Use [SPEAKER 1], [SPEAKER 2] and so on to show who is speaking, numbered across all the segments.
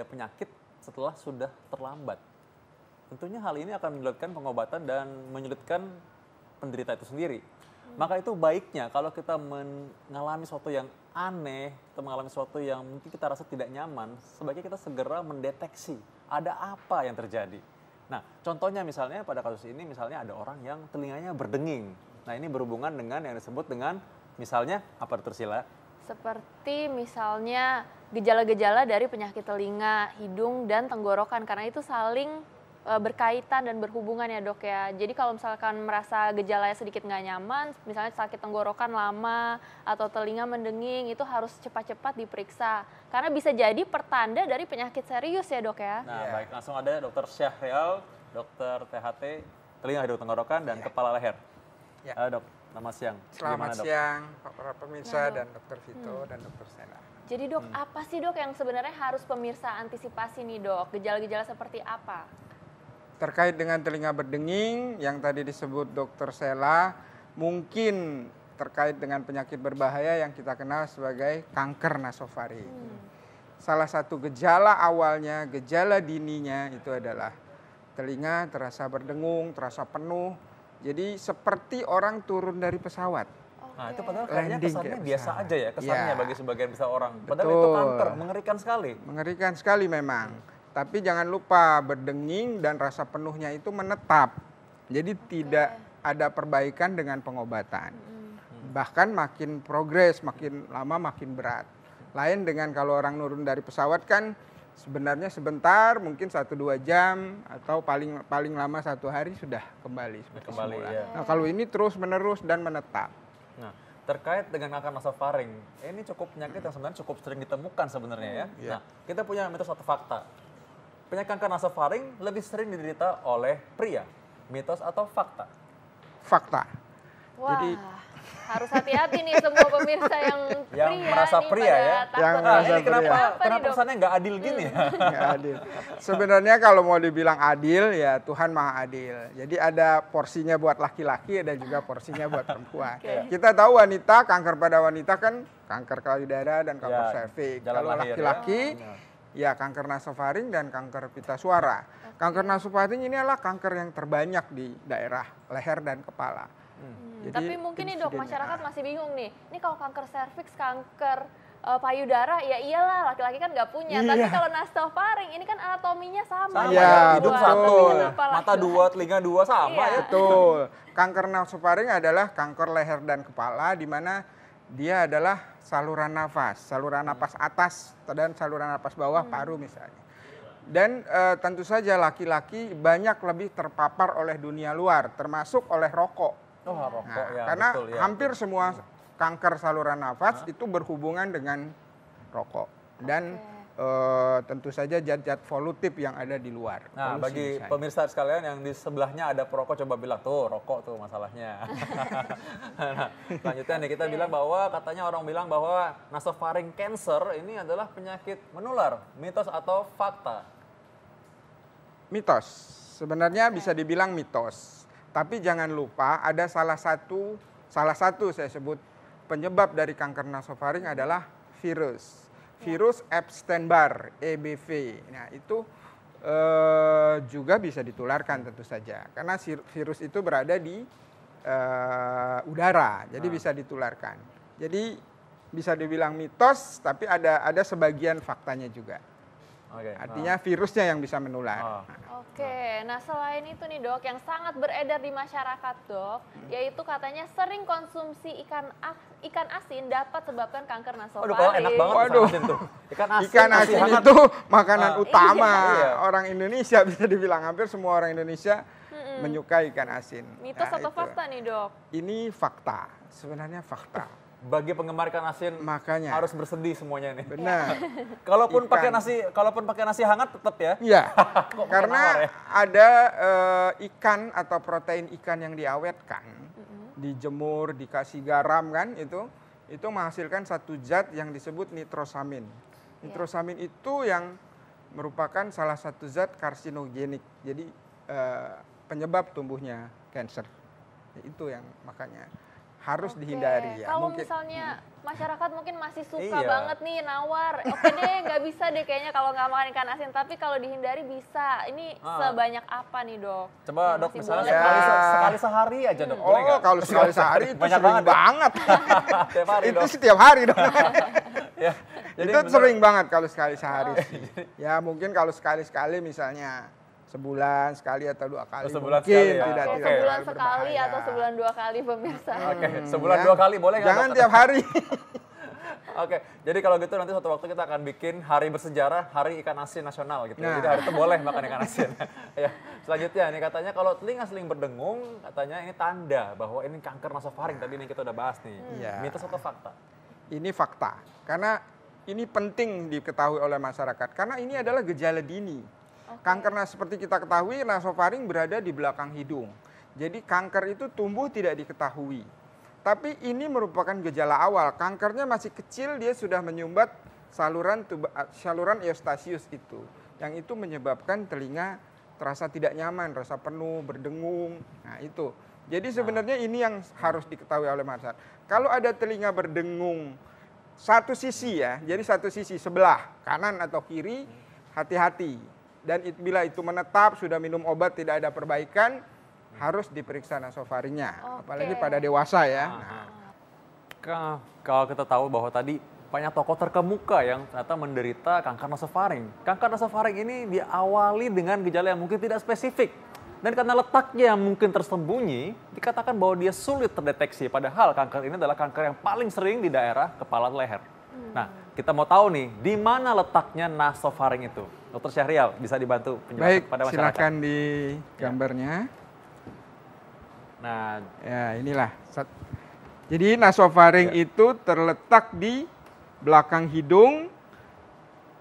[SPEAKER 1] ada penyakit setelah sudah terlambat. Tentunya hal ini akan menyulitkan pengobatan dan menyulitkan penderita itu sendiri. Maka itu baiknya kalau kita mengalami sesuatu yang aneh atau mengalami sesuatu yang mungkin kita rasa tidak nyaman, sebaiknya kita segera mendeteksi ada apa yang terjadi. Nah, contohnya misalnya pada kasus ini misalnya ada orang yang telinganya berdenging. Nah, ini berhubungan dengan yang disebut dengan misalnya apa tersila
[SPEAKER 2] seperti misalnya gejala-gejala dari penyakit telinga, hidung, dan tenggorokan karena itu saling e, berkaitan dan berhubungan ya dok ya. Jadi kalau misalkan merasa gejalanya sedikit nggak nyaman, misalnya sakit tenggorokan lama atau telinga mendenging itu harus cepat-cepat diperiksa karena bisa jadi pertanda dari penyakit serius ya dok ya.
[SPEAKER 1] Nah yeah. baik langsung ada dokter Syahrial, dokter THT telinga hidung tenggorokan dan yeah. kepala leher. Yeah. Uh, dok Selamat siang. Selamat Gimana, dok? para pemirsa nah, dan Dokter Vito hmm. dan Dokter Sena.
[SPEAKER 2] Jadi dok, hmm. apa sih dok yang sebenarnya harus pemirsa antisipasi nih dok? Gejala-gejala seperti apa?
[SPEAKER 3] Terkait dengan telinga berdenging yang tadi disebut Dokter Sela, mungkin terkait dengan penyakit berbahaya yang kita kenal sebagai kanker nasofaring. Hmm. Salah satu gejala awalnya, gejala dininya itu adalah telinga terasa berdengung, terasa penuh, jadi seperti orang turun dari pesawat.
[SPEAKER 1] Nah, itu padahal kayaknya kesannya biasa aja ya kesannya ya. bagi sebagian besar orang. Padahal Betul. itu kanker, mengerikan sekali.
[SPEAKER 3] Mengerikan sekali memang. Hmm. Tapi jangan lupa berdenging dan rasa penuhnya itu menetap. Jadi okay. tidak ada perbaikan dengan pengobatan. Hmm. Bahkan makin progres, makin lama makin berat. Lain dengan kalau orang nurun dari pesawat kan sebenarnya sebentar mungkin satu dua jam atau paling paling lama satu hari sudah kembali seperti kembali, semula. Ya. Nah kalau ini terus menerus dan menetap.
[SPEAKER 1] Nah terkait dengan kanker nasofaring ini cukup penyakit yang sebenarnya cukup sering ditemukan sebenarnya ya. Yeah. Nah kita punya mitos atau fakta penyakit kanker nasofaring lebih sering diderita oleh pria. Mitos atau fakta? Fakta.
[SPEAKER 2] Wah. Jadi harus hati-hati nih semua pemirsa yang pria ya? yang merasa pria ya yang merasa ini kenapa pria. kenapa pesannya
[SPEAKER 3] nggak adil gini ya? hmm. adil sebenarnya kalau mau dibilang adil ya Tuhan maha adil jadi ada porsinya buat laki-laki dan juga porsinya buat perempuan okay. kita tahu wanita kanker pada wanita kan kanker payudara dan ya, kanker ya, cervix kalau laki-laki ya. ya kanker nasofaring dan kanker pita suara okay. kanker nasofaring ini adalah kanker yang terbanyak di daerah leher dan kepala
[SPEAKER 2] hmm. Hmm. Jadi, Tapi mungkin nih dok masyarakat ya. masih bingung nih. Ini kalau kanker serviks, kanker uh, payudara ya iyalah laki-laki kan nggak punya. Iya. Tapi kalau nastofaring ini kan anatominya sama. Iya, hidung satu, mata dua,
[SPEAKER 3] telinga dua sama iya. ya. Betul. Kanker nastofaring adalah kanker leher dan kepala di mana dia adalah saluran nafas, saluran hmm. nafas atas dan saluran nafas bawah hmm. paru misalnya. Dan e, tentu saja laki-laki banyak lebih terpapar oleh dunia luar, termasuk oleh rokok Oh, rokok nah, ya. Karena betul, ya. hampir semua kanker saluran nafas Hah? itu berhubungan dengan rokok dan okay. Uh, eh, tentu saja zat-zat volutif yang ada di luar. Nah, Polusi bagi misalnya.
[SPEAKER 1] pemirsa sekalian yang di sebelahnya ada perokok, coba bilang tuh rokok tuh masalahnya. nah, selanjutnya nih kita okay. bilang bahwa katanya orang bilang bahwa nasofaring cancer ini adalah penyakit menular, mitos atau fakta?
[SPEAKER 3] Mitos. Sebenarnya okay. bisa dibilang mitos tapi jangan lupa ada salah satu salah satu saya sebut penyebab dari kanker nasofaring adalah virus. Ya. Virus Epstein Barr (EBV). Nah, itu eh, juga bisa ditularkan tentu saja. Karena virus itu berada di eh, udara, jadi nah. bisa ditularkan. Jadi bisa dibilang mitos, tapi ada ada sebagian faktanya juga. Okay, Artinya nah. virusnya yang bisa menular. Oh.
[SPEAKER 2] Oke, nah. selain itu nih dok, yang sangat beredar di masyarakat dok, hmm. yaitu katanya sering konsumsi ikan ikan asin dapat sebabkan kanker nasofaring. Waduh, enak banget tuh. Ikan asin, ikan asin, asin itu makanan uh, utama iya. iya.
[SPEAKER 3] orang Indonesia bisa dibilang hampir semua orang Indonesia
[SPEAKER 2] hmm. menyukai
[SPEAKER 3] ikan asin. Mitos nah, atau itu.
[SPEAKER 2] fakta nih dok?
[SPEAKER 3] Ini fakta, sebenarnya fakta
[SPEAKER 1] bagi penggemar ikan asin makanya harus bersedih semuanya ini. Benar.
[SPEAKER 2] kalaupun pakai nasi
[SPEAKER 1] kalaupun pakai nasi hangat tetap ya. Iya. Karena ya? ada uh,
[SPEAKER 3] ikan atau protein ikan yang diawetkan, mm-hmm. dijemur, dikasih garam kan itu itu menghasilkan satu zat yang disebut nitrosamin. Iya. Nitrosamin yeah. itu yang merupakan salah satu zat karsinogenik. Jadi uh, penyebab tumbuhnya kanker. Itu yang makanya harus okay. dihindari ya.
[SPEAKER 2] Kalau misalnya masyarakat mungkin masih suka iya. banget nih nawar, oke okay deh nggak bisa deh kayaknya kalau nggak makan ikan asin, tapi kalau dihindari bisa. Ini ah. sebanyak apa nih dok?
[SPEAKER 1] Coba ya, dok misalnya sekali, sekali sehari aja dok. Hmm. Boleh oh kalau sekali sehari itu Banyak sering banget.
[SPEAKER 3] banget. itu setiap hari dok. ya, jadi itu bener. sering banget kalau sekali sehari. Oh. Sih. ya mungkin kalau sekali-sekali misalnya sebulan sekali atau dua kali. Oh, sebulan mungkin, sekali ya. Tidak, okay.
[SPEAKER 2] tidak sebulan sekali atau sebulan dua kali pemirsa. Oke, okay. Hmm, sebulan ya. dua
[SPEAKER 1] kali boleh nggak? Jangan tiap hari. Oke, okay. jadi kalau gitu nanti suatu waktu kita akan bikin hari bersejarah, hari ikan asin nasional gitu. Nah. Jadi hari itu boleh makan ikan asin. ya. Selanjutnya ini katanya kalau telinga seling berdengung, katanya ini tanda bahwa ini kanker nasofaring tadi ini kita udah bahas nih. Hmm. Iya. Mitos atau fakta?
[SPEAKER 3] Ini fakta. Karena ini penting diketahui oleh masyarakat karena ini adalah gejala dini Kanker, nah seperti kita ketahui nasofaring berada di belakang hidung. Jadi kanker itu tumbuh tidak diketahui. Tapi ini merupakan gejala awal. Kankernya masih kecil dia sudah menyumbat saluran tuba, eh, saluran eustasius itu. Yang itu menyebabkan telinga terasa tidak nyaman, rasa penuh, berdengung. Nah, itu. Jadi nah. sebenarnya ini yang harus diketahui oleh masyarakat. Kalau ada telinga berdengung satu sisi ya, jadi satu sisi sebelah, kanan atau kiri, hati-hati dan it, bila itu menetap sudah minum obat tidak ada perbaikan harus diperiksa nasofarinya okay. apalagi pada dewasa ya. Nah.
[SPEAKER 1] Ah, Kalau kita tahu bahwa tadi banyak tokoh terkemuka yang ternyata menderita kanker nasofaring. Kanker nasofaring ini diawali dengan gejala yang mungkin tidak spesifik. Dan karena letaknya yang mungkin tersembunyi, dikatakan bahwa dia sulit terdeteksi. Padahal kanker ini adalah kanker yang paling sering di daerah kepala leher. Hmm. Nah, kita mau tahu nih, di mana letaknya nasofaring itu? Dokter Syahrial bisa dibantu penjelasan Baik, kepada masyarakat. silakan
[SPEAKER 3] di ya. gambarnya. Ya. Nah, ya inilah. Jadi nasofaring ya. itu terletak di belakang hidung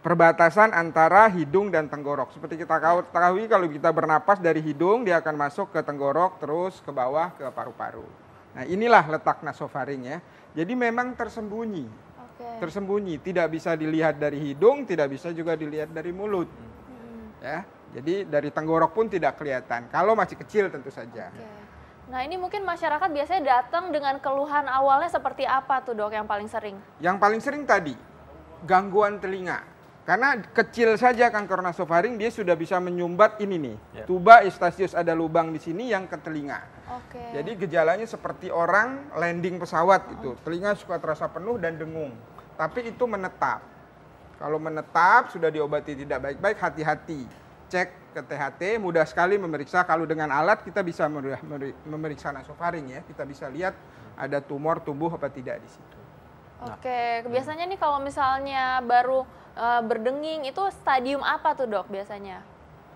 [SPEAKER 3] perbatasan antara hidung dan tenggorok. Seperti kita ketahui kalau kita bernapas dari hidung dia akan masuk ke tenggorok terus ke bawah ke paru-paru. Nah, inilah letak nasofaring ya. Jadi memang tersembunyi tersembunyi, tidak bisa dilihat dari hidung, tidak bisa juga dilihat dari mulut.
[SPEAKER 2] Hmm. Ya,
[SPEAKER 3] jadi dari tenggorok pun tidak kelihatan. Kalau masih kecil tentu saja. Okay.
[SPEAKER 2] Nah ini mungkin masyarakat biasanya datang dengan keluhan awalnya seperti apa tuh dok yang paling sering?
[SPEAKER 3] Yang paling sering tadi gangguan telinga. Karena kecil saja kanker nasofaring dia sudah bisa menyumbat ini nih. Yeah. Tuba istasius ada lubang di sini yang ke telinga. Okay. Jadi gejalanya seperti orang landing pesawat gitu. Oh. Telinga suka terasa penuh dan dengung tapi itu menetap. Kalau menetap sudah diobati tidak baik-baik, hati-hati. Cek ke THT, mudah sekali memeriksa. Kalau dengan alat kita bisa memeriksa nasofaring ya, kita bisa lihat ada tumor tumbuh apa tidak di situ.
[SPEAKER 2] Oke, biasanya nih kalau misalnya baru e, berdenging itu stadium apa tuh dok biasanya?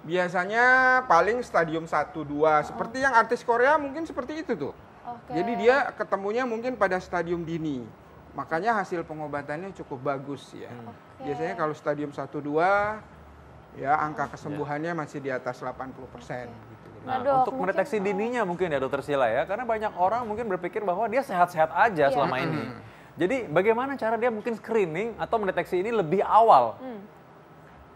[SPEAKER 3] Biasanya paling stadium 1 2 oh. seperti yang artis Korea mungkin seperti itu tuh.
[SPEAKER 2] Okay. Jadi dia
[SPEAKER 3] ketemunya mungkin pada stadium dini. Makanya hasil pengobatannya cukup bagus ya. Hmm. Okay. Biasanya kalau stadium 1 2 ya angka kesembuhannya yeah. masih di atas 80%. Okay. persen gitu. Nah, Aduh, untuk
[SPEAKER 1] mendeteksi mungkin, dininya mungkin ya dokter Sila ya, karena banyak orang mungkin berpikir bahwa dia sehat-sehat aja yeah. selama ini. Mm. Jadi bagaimana cara dia mungkin screening atau mendeteksi ini lebih awal?
[SPEAKER 3] Mm.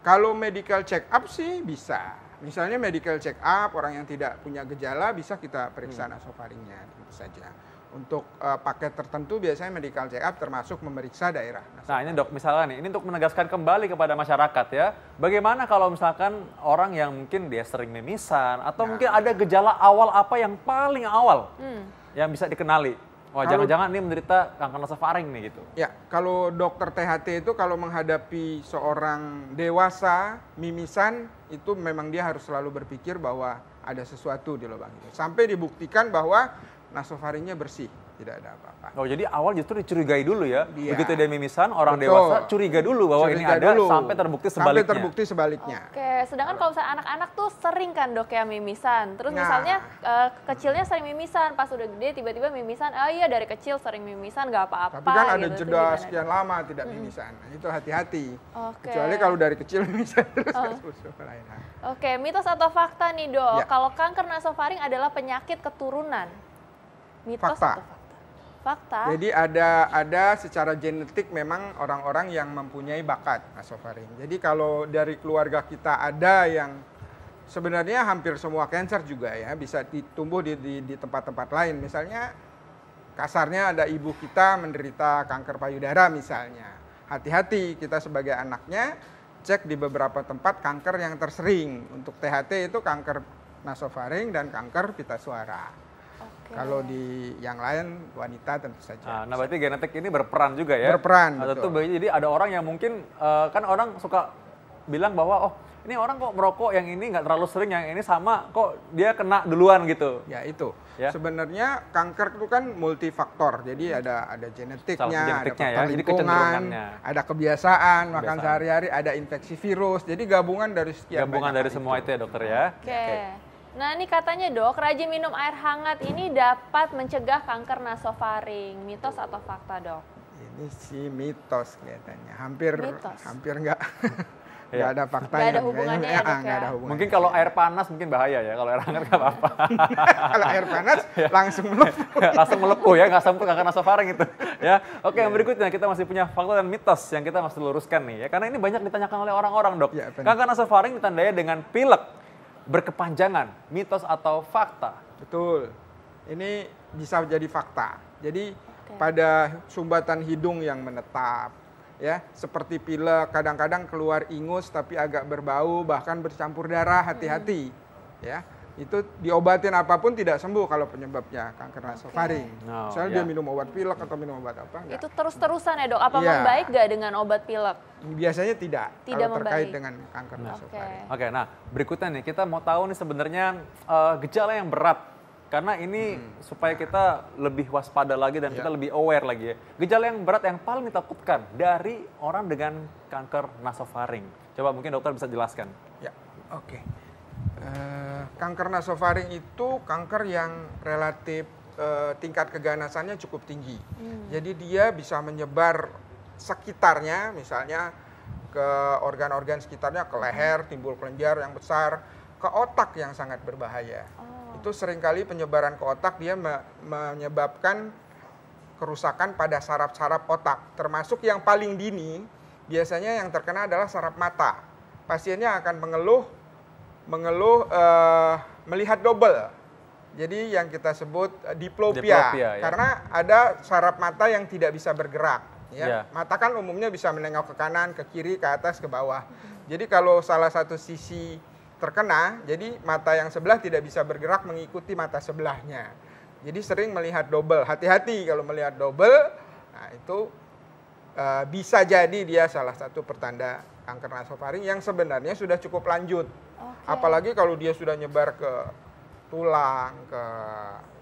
[SPEAKER 3] Kalau medical check up sih bisa. Misalnya medical check up orang yang tidak punya gejala bisa kita periksa mm. nasofaringnya tentu saja. Untuk uh, paket tertentu biasanya medical check up termasuk memeriksa daerah.
[SPEAKER 1] Nah, nah ini dok misalnya nih, ini untuk menegaskan kembali kepada masyarakat ya, bagaimana kalau misalkan orang yang mungkin dia sering mimisan atau nah. mungkin ada gejala awal apa yang paling awal hmm. yang bisa dikenali? Wah, jangan-jangan ini menderita kanker nasofaring nih gitu.
[SPEAKER 3] Ya, kalau dokter THT itu kalau menghadapi seorang dewasa mimisan itu memang dia harus selalu berpikir bahwa ada sesuatu di lubang itu. Sampai dibuktikan bahwa nasofaringnya bersih, tidak ada apa-apa.
[SPEAKER 1] Oh, jadi awal justru dicurigai dulu ya. ya. Begitu dia mimisan, orang Betul. dewasa curiga dulu bahwa curiga ini ada dulu. sampai terbukti sebaliknya. Sampai terbukti sebaliknya.
[SPEAKER 2] Oke, sedangkan kalau misalnya anak-anak tuh sering kan dok ya mimisan. Terus nah. misalnya uh, kecilnya sering mimisan, pas udah gede tiba-tiba mimisan. Oh iya dari kecil sering mimisan, nggak apa-apa. Tapi kan ada gitu, jeda sekian
[SPEAKER 3] lama tidak mimisan. Nah, itu hati-hati.
[SPEAKER 2] Oke. Kecuali kalau
[SPEAKER 3] dari kecil mimisan terus oh.
[SPEAKER 2] Oke, mitos atau fakta nih dok. Ya. Kalau kanker nasofaring adalah penyakit keturunan.
[SPEAKER 3] Mitos fakta. atau fakta? Fakta. Jadi ada ada secara genetik memang orang-orang yang mempunyai bakat nasofaring. Jadi kalau dari keluarga kita ada yang sebenarnya hampir semua cancer juga ya bisa ditumbuh di di, di tempat-tempat lain. Misalnya kasarnya ada ibu kita menderita kanker payudara misalnya. Hati-hati kita sebagai anaknya cek di beberapa tempat kanker yang tersering. Untuk THT itu kanker nasofaring dan kanker pita suara. Kalau di yang lain wanita tentu saja. Nah, nah berarti
[SPEAKER 1] genetik ini berperan juga ya? Berperan. Nah, tentu betul. jadi ada orang yang mungkin uh, kan orang suka bilang bahwa oh ini orang kok merokok yang ini nggak terlalu sering yang ini sama kok dia kena duluan gitu. Ya itu. Ya? Sebenarnya kanker itu kan multifaktor. Jadi hmm. ada ada genetiknya, genetiknya ada faktor ya? lingkungan,
[SPEAKER 3] ada kebiasaan, makan sehari-hari, ada infeksi virus. Jadi gabungan dari sekian gabungan dari
[SPEAKER 1] semua itu. itu ya dokter ya.
[SPEAKER 2] Oke. Okay. Okay. Nah ini katanya dok, rajin minum air hangat ini dapat mencegah kanker nasofaring. Mitos atau fakta dok?
[SPEAKER 3] Ini sih mitos kelihatannya. Hampir mitos. hampir enggak.
[SPEAKER 1] Nggak ya. ada iya. fakta
[SPEAKER 2] ada hubungannya ya, dok, ya? Ada hubungannya.
[SPEAKER 3] Mungkin
[SPEAKER 1] kalau air panas mungkin bahaya ya, kalau air hangat gak apa-apa. kalau air panas iya. langsung melepuh. langsung melepuh ya, nggak sampai kanker nasofaring itu. ya. Oke, yang berikutnya kita masih punya fakta dan mitos yang kita masih luruskan nih ya. Karena ini banyak ditanyakan oleh orang-orang dok. Ya, kanker nasofaring ditandai dengan pilek berkepanjangan, mitos atau fakta? Betul. Ini bisa jadi fakta. Jadi okay. pada
[SPEAKER 3] sumbatan hidung yang menetap, ya seperti pilek, kadang-kadang keluar ingus tapi agak berbau bahkan bercampur darah, hati-hati, hmm. ya itu diobatin apapun tidak sembuh kalau penyebabnya kanker nasofaring. Okay. No, yeah. dia minum obat pilek atau minum obat
[SPEAKER 1] apa?
[SPEAKER 2] Enggak. Itu terus-terusan ya dok. Apa yeah. membaik gak dengan obat pilek?
[SPEAKER 1] Biasanya tidak. Tidak kalau terkait dengan kanker nah. nasofaring. Oke, okay. okay, nah berikutnya nih kita mau tahu nih sebenarnya uh, gejala yang berat karena ini hmm. supaya kita lebih waspada lagi dan yeah. kita lebih aware lagi ya. Gejala yang berat yang paling ditakutkan dari orang dengan kanker nasofaring. Coba mungkin dokter bisa jelaskan. Ya,
[SPEAKER 3] yeah. oke. Okay. Eh, kanker nasofaring itu kanker yang relatif uh, tingkat keganasannya cukup tinggi. Hmm. Jadi dia bisa menyebar sekitarnya, misalnya ke organ-organ sekitarnya, ke leher, timbul kelenjar yang besar, ke otak yang sangat berbahaya. Oh. Itu seringkali penyebaran ke otak dia me menyebabkan kerusakan pada saraf-saraf otak, termasuk yang paling dini biasanya yang terkena adalah saraf mata. Pasiennya akan mengeluh mengeluh uh, melihat double. Jadi yang kita sebut eh, diplopia, diplopia ya. karena ada saraf mata yang tidak bisa bergerak. Ya. ya. Mata kan umumnya bisa menengok ke kanan, ke kiri, ke atas, ke bawah. Jadi kalau salah satu sisi terkena, jadi mata yang sebelah tidak bisa bergerak mengikuti mata sebelahnya. Jadi sering melihat double. Hati-hati kalau melihat double. Nah itu uh, bisa jadi dia salah satu pertanda kanker nasofaring yang sebenarnya sudah cukup lanjut.
[SPEAKER 2] Okay. Apalagi
[SPEAKER 3] kalau dia sudah nyebar ke tulang, ke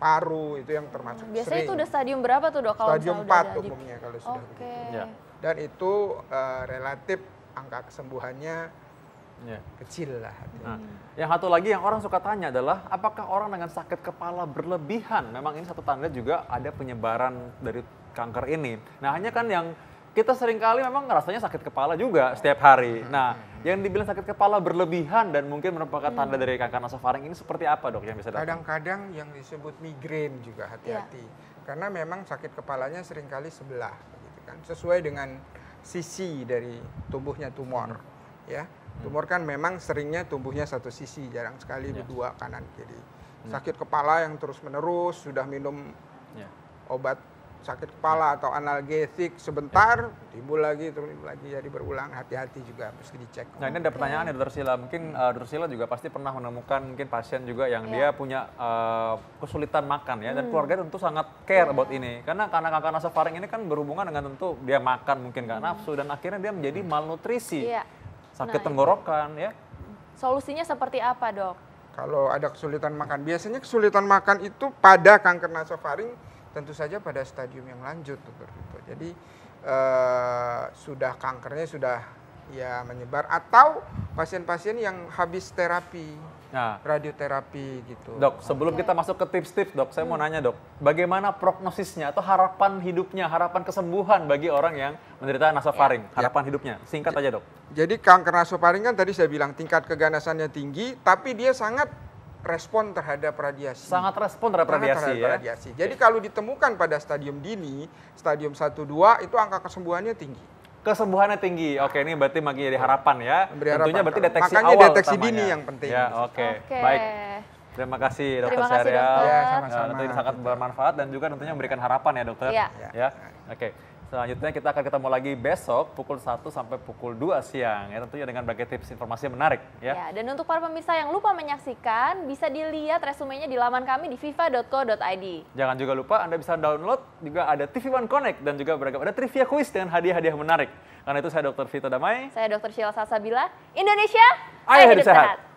[SPEAKER 3] paru itu yang termasuk Biasanya sering. itu udah
[SPEAKER 2] stadium berapa tuh dok? stadium 4 udah umumnya kalau sudah okay. Ya.
[SPEAKER 3] Dan itu uh, relatif angka kesembuhannya ya. kecil lah.
[SPEAKER 1] Nah, yang satu lagi yang orang suka tanya adalah apakah orang dengan sakit kepala berlebihan memang ini satu tanda juga ada penyebaran dari kanker ini. Nah hanya kan yang kita sering kali memang rasanya sakit kepala juga setiap hari. Hmm. Nah, yang dibilang sakit kepala berlebihan dan mungkin merupakan hmm. tanda dari kanker nasofaring ini seperti apa dok yang bisa datang? Kadang-kadang yang disebut migrain juga
[SPEAKER 3] hati-hati. Yeah. Karena memang sakit kepalanya sering kali sebelah, gitu kan. sesuai dengan sisi dari tumbuhnya tumor. Hmm. Ya, hmm. tumor kan memang seringnya tumbuhnya satu sisi, jarang sekali yeah. berdua kanan kiri. Hmm. Sakit kepala yang terus menerus, sudah minum yeah. obat sakit kepala atau analgesik sebentar timbul lagi terus lagi jadi berulang hati-hati juga mesti dicek. Nah ini ada pertanyaan
[SPEAKER 1] dari dokter Sila mungkin uh, eh, Sila juga pasti pernah menemukan mungkin pasien juga yang yeah. dia punya uh, kesulitan makan ya dan hmm. keluarga tentu sangat care yeah. about ini karena karena kanker nasofaring ini kan berhubungan dengan tentu dia makan mungkin nggak hmm. nafsu dan akhirnya dia menjadi hmm. malnutrisi yeah. sakit nah, tenggorokan ya.
[SPEAKER 2] Solusinya seperti apa dok?
[SPEAKER 1] Kalau ada kesulitan makan biasanya
[SPEAKER 3] kesulitan makan itu pada kanker nasofaring tentu saja pada stadium yang lanjut seperti itu. Jadi eh, sudah kankernya sudah ya menyebar atau
[SPEAKER 1] pasien-pasien yang habis terapi nah. radioterapi gitu. Dok, sebelum kita masuk ke tips-tips, Dok, saya hmm. mau nanya, Dok, bagaimana prognosisnya atau harapan hidupnya, harapan kesembuhan bagi orang yang menderita nasofaring? Ya. ya. Harapan ya. hidupnya. Singkat J aja, Dok. Jadi kanker
[SPEAKER 3] nasofaring kan tadi saya bilang tingkat keganasannya tinggi, tapi dia sangat respon terhadap radiasi. Sangat respon terhadap radiasi terhadap ya. Radiasi. Jadi kalau ditemukan pada stadium dini, stadium 1 2 itu angka kesembuhannya tinggi.
[SPEAKER 1] Kesembuhannya tinggi. Oke, ini berarti makin jadi harapan ya. harapan. Tentunya berarti deteksi Makanya awal deteksi utamanya. dini yang penting. Ya, oke. Okay. Baik. Terima kasih dokter Terima kasih, Ya, sama-sama. Nah, sangat bermanfaat dan juga tentunya memberikan harapan ya, dokter. Ya. ya. ya. Oke. Okay. Selanjutnya kita akan ketemu lagi besok pukul 1 sampai pukul 2 siang ya tentunya dengan berbagai tips informasi yang menarik ya. ya.
[SPEAKER 2] Dan untuk para pemirsa yang lupa menyaksikan bisa dilihat resumenya di laman kami di fifa.co.id.
[SPEAKER 1] Jangan juga lupa Anda bisa download juga ada TV One Connect dan juga beragam ada trivia quiz dengan hadiah-hadiah menarik. Karena itu saya Dr. Vito Damai.
[SPEAKER 2] Saya Dr. Sheila Salsabila. Indonesia, ayo, ayo hidup, hidup sehat. sehat.